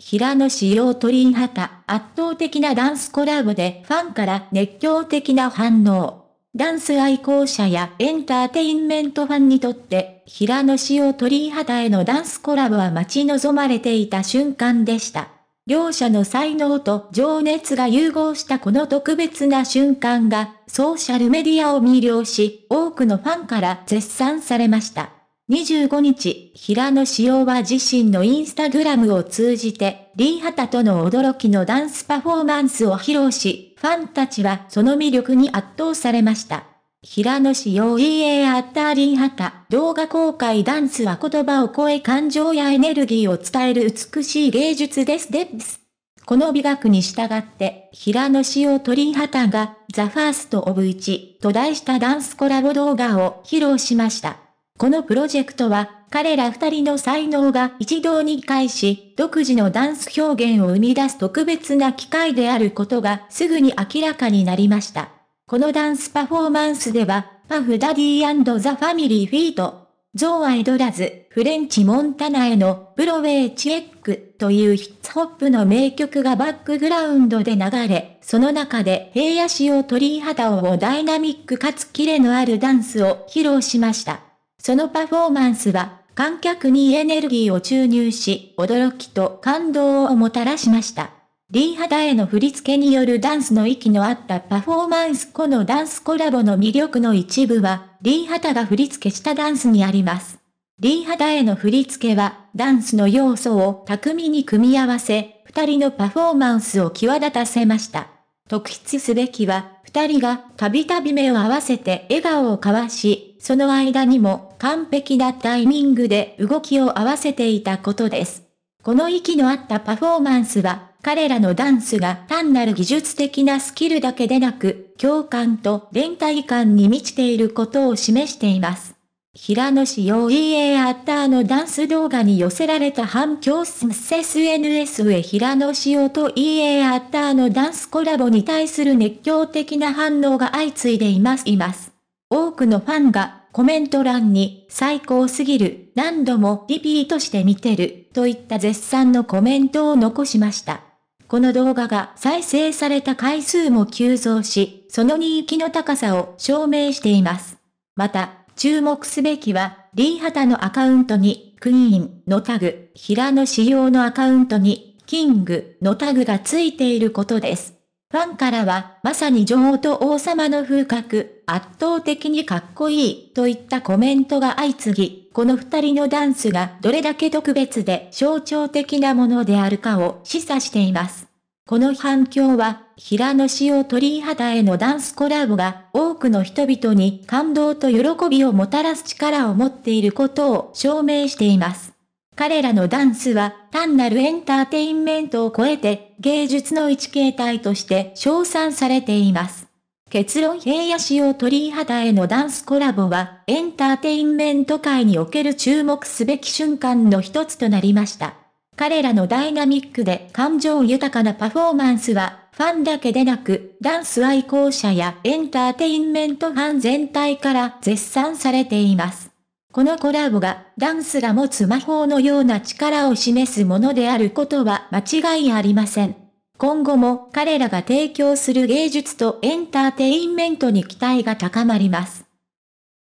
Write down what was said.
平野紫耀鳥居畑、圧倒的なダンスコラボでファンから熱狂的な反応。ダンス愛好者やエンターテインメントファンにとって、平野紫耀鳥居畑へのダンスコラボは待ち望まれていた瞬間でした。両者の才能と情熱が融合したこの特別な瞬間がソーシャルメディアを魅了し、多くのファンから絶賛されました。25日、平野紫耀は自身のインスタグラムを通じて、リーハタとの驚きのダンスパフォーマンスを披露し、ファンたちはその魅力に圧倒されました。平野紫耀 EA アッターリーハタ、動画公開ダンスは言葉を超え感情やエネルギーを伝える美しい芸術ですデッス。この美学に従って、平野紫耀とリーハタが、ザ・ファースト・オブ・イチ、と題したダンスコラボ動画を披露しました。このプロジェクトは、彼ら二人の才能が一堂に会し、独自のダンス表現を生み出す特別な機会であることがすぐに明らかになりました。このダンスパフォーマンスでは、パフダディザ・ファミリーフィート、ゾーアイドラズ、フレンチ・モンタナへのブロウェイ・チェックというヒッツホップの名曲がバックグラウンドで流れ、その中で平野市を鳥肌をダイナミックかつキレのあるダンスを披露しました。そのパフォーマンスは、観客にエネルギーを注入し、驚きと感動をもたらしました。リーハダへの振り付けによるダンスの息の合ったパフォーマンスこのダンスコラボの魅力の一部は、リーハタが振り付けしたダンスにあります。リーハダへの振り付けは、ダンスの要素を巧みに組み合わせ、二人のパフォーマンスを際立たせました。特筆すべきは、二人がたびたび目を合わせて笑顔を交わし、その間にも完璧なタイミングで動きを合わせていたことです。この息の合ったパフォーマンスは、彼らのダンスが単なる技術的なスキルだけでなく、共感と連帯感に満ちていることを示しています。平野市用 EA アッターのダンス動画に寄せられた反響スムス SNS へ平野市用と EA アッターのダンスコラボに対する熱狂的な反応が相次いでいます。います多くのファンがコメント欄に最高すぎる、何度もリピートして見てる、といった絶賛のコメントを残しました。この動画が再生された回数も急増し、その人気の高さを証明しています。また、注目すべきは、リーハタのアカウントに、クイーンのタグ、平野仕様のアカウントに、キングのタグがついていることです。ファンからは、まさに女王と王様の風格、圧倒的にかっこいい、といったコメントが相次ぎ、この二人のダンスがどれだけ特別で象徴的なものであるかを示唆しています。この反響は、平野紫耀鳥肌へのダンスコラボが多くの人々に感動と喜びをもたらす力を持っていることを証明しています。彼らのダンスは単なるエンターテインメントを超えて芸術の一形態として称賛されています。結論平野市を鳥肌へのダンスコラボはエンターテインメント界における注目すべき瞬間の一つとなりました。彼らのダイナミックで感情豊かなパフォーマンスはファンだけでなく、ダンス愛好者やエンターテインメントファン全体から絶賛されています。このコラボが、ダンスが持つ魔法のような力を示すものであることは間違いありません。今後も彼らが提供する芸術とエンターテインメントに期待が高まります。